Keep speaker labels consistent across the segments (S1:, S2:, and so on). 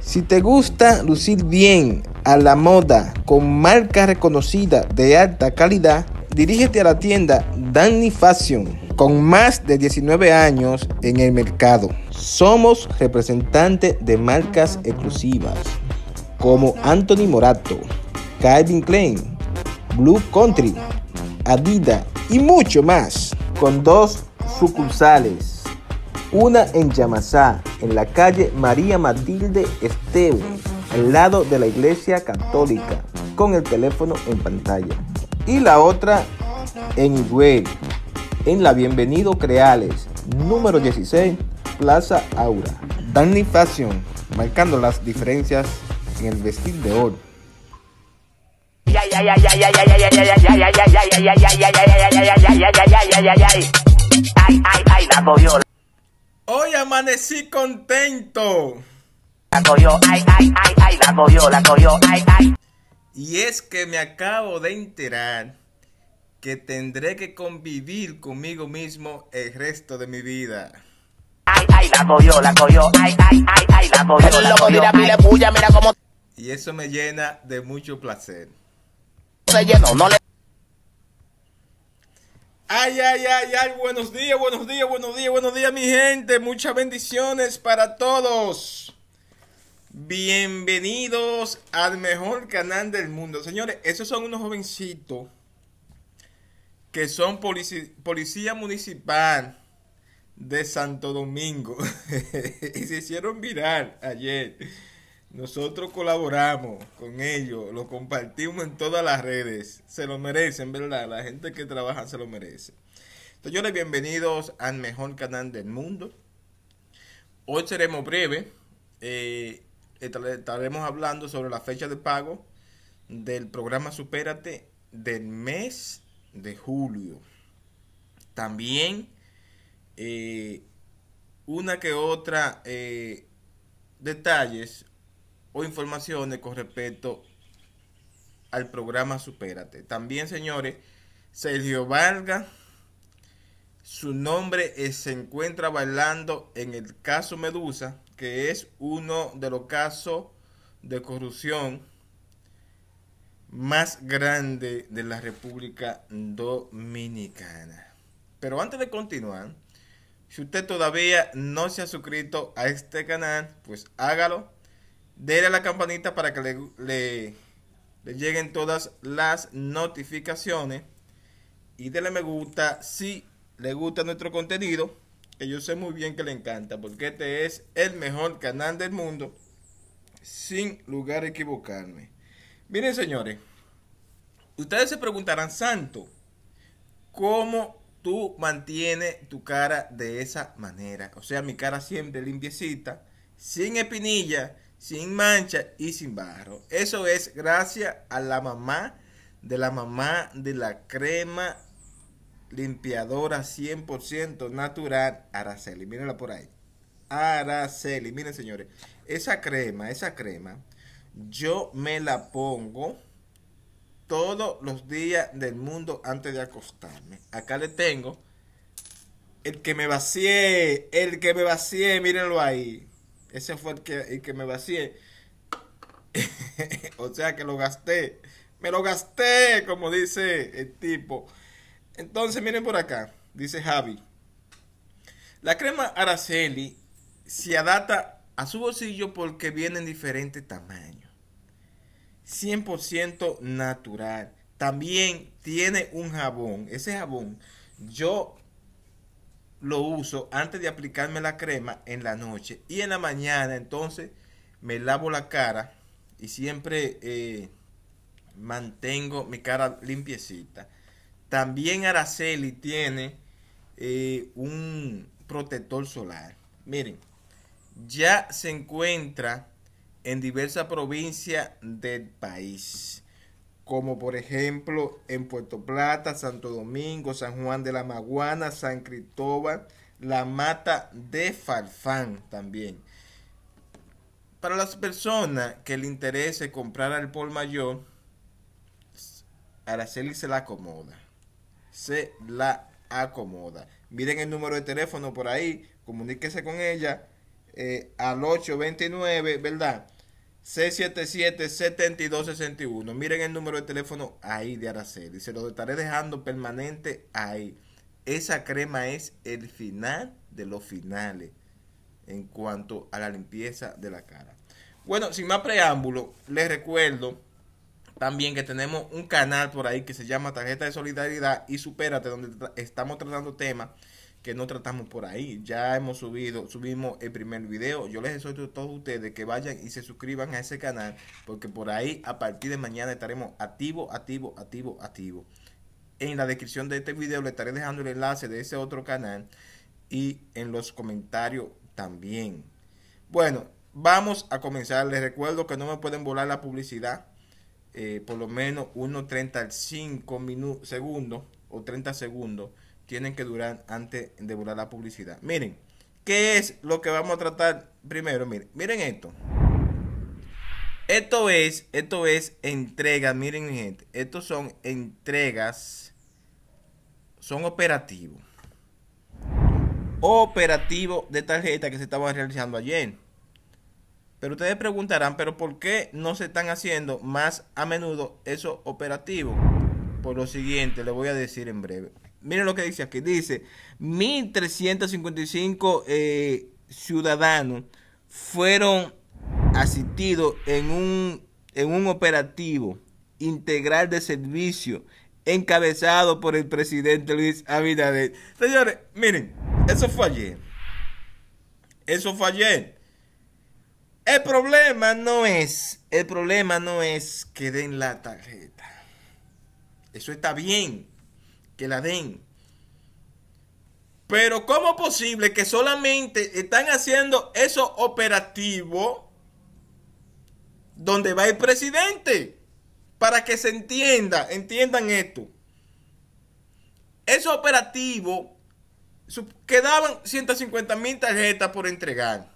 S1: Si te gusta lucir bien a la moda con marcas reconocidas de alta calidad, dirígete a la tienda Danny Fashion con más de 19 años en el mercado. Somos representantes de marcas exclusivas como Anthony Morato, Calvin Klein, Blue Country, Adida y mucho más, con dos sucursales. Una en Yamasá, en la calle María Matilde Esteu, al lado de la Iglesia Católica, con el teléfono en pantalla. Y la otra en Higüey, en la Bienvenido Creales, número 16, Plaza Aura. Danny Fashion, marcando las diferencias en el vestir de oro. Ay, ay, Hoy amanecí contento. ay, ay, ay, ay, ay, ay. Y es que me acabo de enterar que tendré que convivir conmigo mismo el resto de mi vida. Ay, ay, ay, ay, ay, ay, ay. Y eso me llena de mucho placer. Ay, ay, ay, ay, buenos días, buenos días, buenos días, buenos días, mi gente. Muchas bendiciones para todos. Bienvenidos al mejor canal del mundo. Señores, esos son unos jovencitos que son policía municipal de Santo Domingo. y se hicieron viral ayer. Nosotros colaboramos con ellos, lo compartimos en todas las redes. Se lo merecen, ¿verdad? La gente que trabaja se lo merece. yo Señores, bienvenidos al mejor canal del mundo. Hoy seremos breves. Eh, estaremos hablando sobre la fecha de pago del programa Supérate del mes de julio. También eh, una que otra eh, detalles informaciones con respecto al programa Supérate. También, señores, Sergio Vargas, su nombre eh, se encuentra bailando en el caso Medusa, que es uno de los casos de corrupción más grande de la República Dominicana. Pero antes de continuar, si usted todavía no se ha suscrito a este canal, pues hágalo Dele a la campanita para que le, lleguen todas las notificaciones. Y dele me gusta si le gusta nuestro contenido. Que yo sé muy bien que le encanta. Porque este es el mejor canal del mundo. Sin lugar a equivocarme. Miren señores. Ustedes se preguntarán, Santo, ¿cómo tú mantienes tu cara de esa manera? O sea, mi cara siempre limpiecita, sin espinilla, sin mancha y sin barro. Eso es gracias a la mamá de la mamá de la crema limpiadora 100% natural Araceli. Mírenla por ahí. Araceli, miren señores, esa crema, esa crema, yo me la pongo todos los días del mundo antes de acostarme. Acá le tengo el que me vacié, el que me vacié, mírenlo ahí. Ese fue el que, que me vacié. o sea que lo gasté. Me lo gasté, como dice el tipo. Entonces, miren por acá. Dice Javi. La crema Araceli se adapta a su bolsillo porque viene en diferentes tamaños. 100% natural. También tiene un jabón. Ese jabón yo lo uso antes de aplicarme la crema en la noche y en la mañana entonces me lavo la cara y siempre eh, mantengo mi cara limpiecita también Araceli tiene eh, un protector solar miren ya se encuentra en diversas provincias del país como por ejemplo en Puerto Plata, Santo Domingo, San Juan de la Maguana, San Cristóbal, la Mata de Farfán también. Para las personas que le interese comprar al pol mayor, Araceli se la acomoda. Se la acomoda. Miren el número de teléfono por ahí, comuníquese con ella eh, al 829, ¿verdad? 677-7261. Miren el número de teléfono ahí de Araceli. Se lo estaré dejando permanente ahí. Esa crema es el final de los finales en cuanto a la limpieza de la cara. Bueno, sin más preámbulo, les recuerdo también que tenemos un canal por ahí que se llama Tarjeta de Solidaridad y Supérate, donde estamos tratando temas que no tratamos por ahí. Ya hemos subido, subimos el primer video. Yo les exhorto a todos ustedes que vayan y se suscriban a ese canal, porque por ahí a partir de mañana estaremos activo, activo, activo, activo. En la descripción de este video le estaré dejando el enlace de ese otro canal y en los comentarios también. Bueno, vamos a comenzar. Les recuerdo que no me pueden volar la publicidad. Eh, por lo menos 1.35 minutos, segundos o 30 segundos tienen que durar antes de volar la publicidad. Miren, ¿qué es lo que vamos a tratar primero? Miren, miren esto. Esto es, esto es entregas, miren gente, estos son entregas, son operativos. Operativo de tarjeta que se estaban realizando ayer. Pero ustedes preguntarán, pero ¿por qué no se están haciendo más a menudo esos operativos? Por lo siguiente, les voy a decir en breve. Miren lo que dice aquí. Dice, 1.355 eh, ciudadanos fueron asistidos en un, en un operativo integral de servicio encabezado por el presidente Luis Abinader. Señores, miren, eso fue ayer. Eso fue ayer. El problema no es, el problema no es que den la tarjeta. Eso está bien que la den. Pero ¿cómo es posible que solamente están haciendo esos operativos, donde va el presidente? Para que se entienda, entiendan esto. Esos operativo, quedaban 150 mil tarjetas por entregar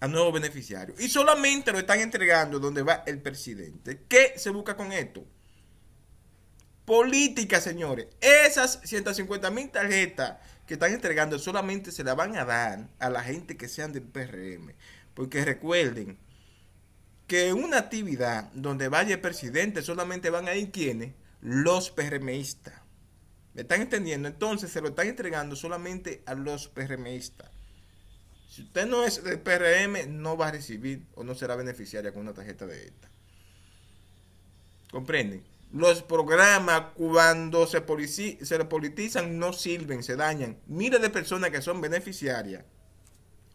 S1: a nuevos beneficiarios. Y solamente lo están entregando donde va el presidente. ¿Qué se busca con esto? política, señores. Esas 150 mil tarjetas que están entregando solamente se las van a dar a la gente que sean del PRM. Porque recuerden que una actividad donde vaya el presidente solamente van a ir quienes, los PRMistas. ¿Me están entendiendo? Entonces se lo están entregando solamente a los PRMistas. Si usted no es del PRM, no va a recibir o no será beneficiaria con una tarjeta de esta. ¿Comprenden? Los programas cuando se, se politizan no sirven, se dañan. Miles de personas que son beneficiarias,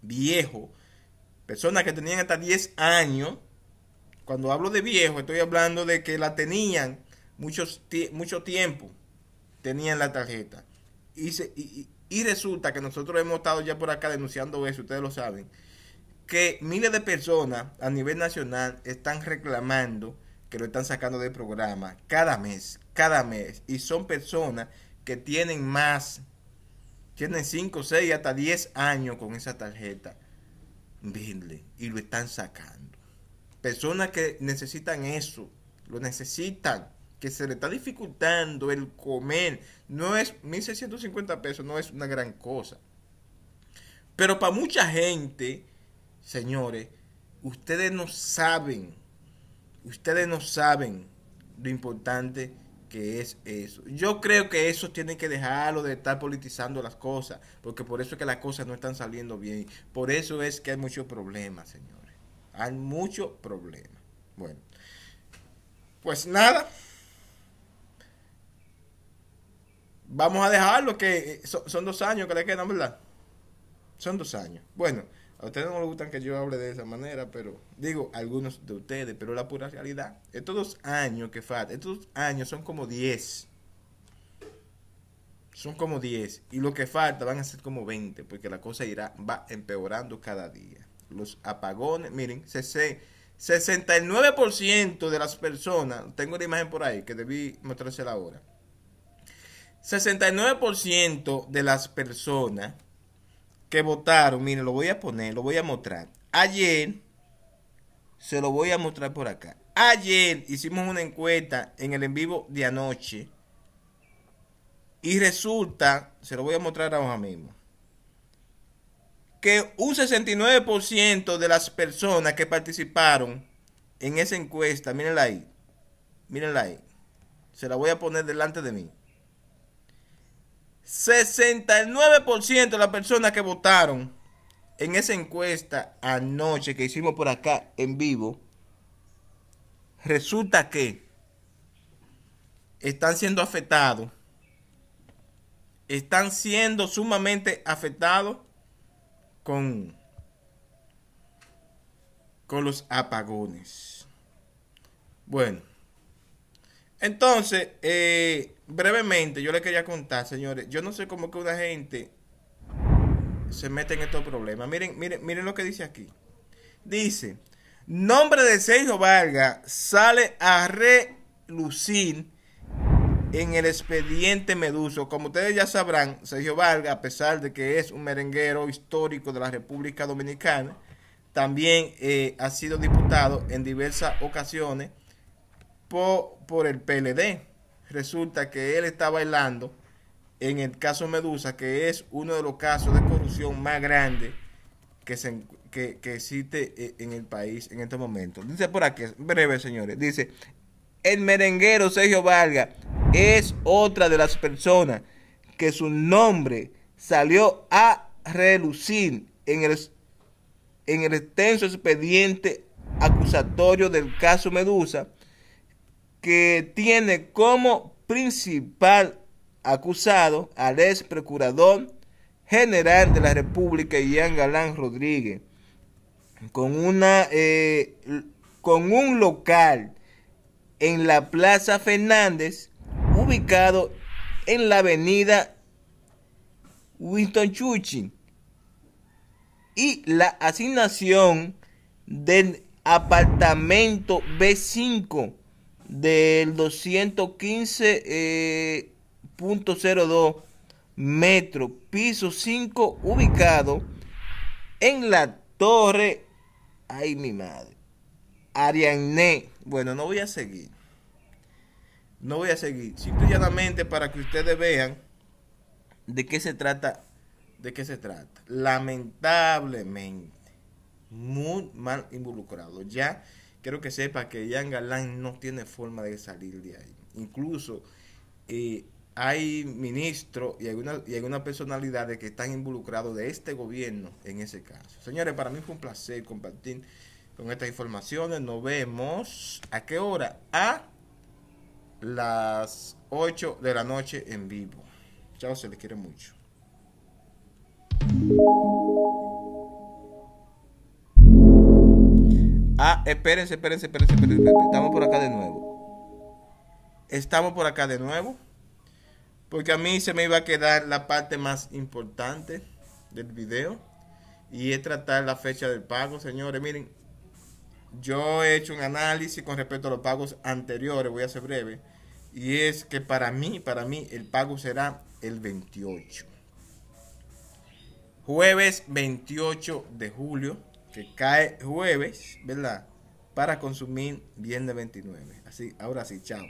S1: viejos, personas que tenían hasta 10 años. Cuando hablo de viejo, estoy hablando de que la tenían muchos mucho tiempo, tenían la tarjeta. Y, se, y, y resulta que nosotros hemos estado ya por acá denunciando eso, ustedes lo saben, que miles de personas a nivel nacional están reclamando que lo están sacando del programa cada mes, cada mes. Y son personas que tienen más, tienen 5, 6, hasta 10 años con esa tarjeta. y lo están sacando. Personas que necesitan eso, lo necesitan, que se le está dificultando el comer. No es 1.650 pesos, no es una gran cosa. Pero para mucha gente, señores, ustedes no saben Ustedes no saben lo importante que es eso. Yo creo que eso tienen que dejarlo de estar politizando las cosas, porque por eso es que las cosas no están saliendo bien. Por eso es que hay muchos problemas, señores. Hay muchos problemas. Bueno, pues nada. Vamos a dejarlo, que son, dos años que le quedan, ¿verdad? Son dos años. Bueno. A ustedes no les gustan que yo hable de esa manera, pero digo, algunos de ustedes, pero la pura realidad. Estos dos años que faltan, estos años son como 10. Son como 10. Y lo que falta van a ser como 20, porque la cosa irá, va empeorando cada día. Los apagones, miren, se, 69% de las personas, tengo una imagen por ahí que debí mostrársela ahora. 69% de las personas que votaron, miren, lo voy a poner, lo voy a mostrar. Ayer, se lo voy a mostrar por acá. Ayer hicimos una encuesta en el en vivo de anoche. Y resulta, se lo voy a mostrar ahora mismo, que un 69% de las personas que participaron en esa encuesta, mirenla ahí, mírenla ahí, se la voy a poner delante de mí. 69% de las personas que votaron en esa encuesta anoche que hicimos por acá en vivo, resulta que están siendo afectados, están siendo sumamente afectados con, con los apagones. Bueno. Entonces, eh, brevemente, yo les quería contar, señores, yo no sé cómo que una gente se mete en estos problemas. Miren, miren, miren lo que dice aquí. Dice, nombre de Sergio Vargas sale a relucir en el expediente Meduso. Como ustedes ya sabrán, Sergio Vargas, a pesar de que es un merenguero histórico de la República Dominicana, también eh, ha sido diputado en diversas ocasiones por, el PLD. Resulta que él está bailando en el caso Medusa, que es uno de los casos de corrupción más grandes que, se, existe eh, en el país en este momento. Dice por aquí, breve señores, dice, el merenguero Sergio Vargas es otra de las personas que su nombre salió a relucir en el, en el extenso expediente acusatorio del caso Medusa, que tiene como principal acusado al ex procurador general de la República, Ian Galán Rodríguez, con, una, eh, con un local en la Plaza Fernández, ubicado en la avenida Winston Churchill, y la asignación del apartamento B5 del 215.02 eh, metro, piso 5, ubicado en la torre, ay mi madre, Ariane. Bueno, no voy a seguir. No voy a seguir. Simple para que ustedes vean de qué se trata. De qué se trata. Lamentablemente. Muy mal involucrado. Ya quiero que sepa que Yang Galán no tiene forma de salir de ahí. Incluso eh, hay ministros y algunas y personalidad personalidades que están involucrados de este gobierno en ese caso. Señores, para mí fue un placer compartir con estas informaciones. Nos vemos a qué hora? A las 8 de la noche en vivo. Chao, se les quiere mucho. espérense, espérense, espérense, espérense. Estamos por acá de nuevo. Estamos por acá de nuevo. Porque a mí se me iba a quedar la parte más importante del video. Y es tratar la fecha del pago, señores. Miren, yo he hecho un análisis con respecto a los pagos anteriores. Voy a ser breve. Y es que para mí, para mí, el pago será el 28. Jueves 28 de julio, que cae jueves, ¿verdad? para consumir bien de 29. Así, ahora sí, chao.